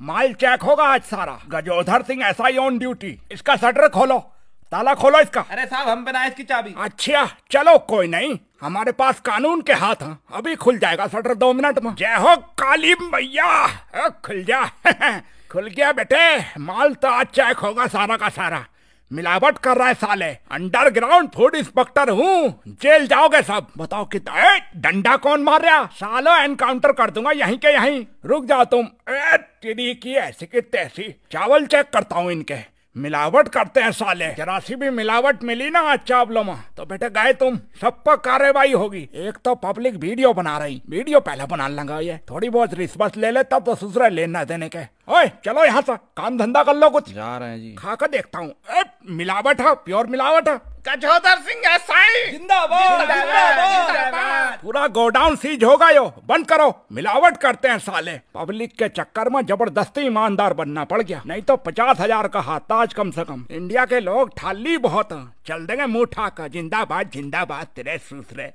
माल check होगा आज सारा Gajodhar Singh I on duty इसका शटर खोलो ताला खोलो इसका अरे साहब हम बनाए इसकी चाबी अच्छा चलो कोई नहीं हमारे पास कानून के हाथ हैं अभी खुल जाएगा शटर दो मिनट में जय हो काली मैया खुल जा खुल गया बेटे माल तो आज चेक होगा सारा का सारा मिलावट कर रहा है साले अंडरग्राउंड फूड इंस्पेक्टर हूँ जेल जाओगे सब बताओ कितना डंडा कौन मार रहा सालो एनकाउंटर कर दूंगा यहीं के यहीं रुक जाओ तुम ए, की ऐसी की तैसी चावल चेक करता हूँ इनके मिलावट करते हैं साले जरा सी भी मिलावट मिली ना आज चावलों में तो बेटे गए तुम सब पर कार्रवाई होगी एक तो पब्लिक वीडियो बना रही वीडियो पहले बना लगा ये थोड़ी बहुत रिश्वत ले ले तब तो सुसरे लेना देने के ओए चलो यहाँ से काम धंधा कर लो कुछ जा रहे हैं जी खा कर देखता हूँ मिलावट है प्योर मिलावट है गजोधर सिंह साई पूरा गोडाउन सीज हो यो बंद करो मिलावट करते हैं साले पब्लिक के चक्कर में जबरदस्ती ईमानदार बनना पड़ गया नहीं तो पचास हजार का हाथ आज कम से कम इंडिया के लोग ठाली बहुत चल देंगे मुंह ठाकर जिंदाबाद जिंदाबाद तेरे सूसरे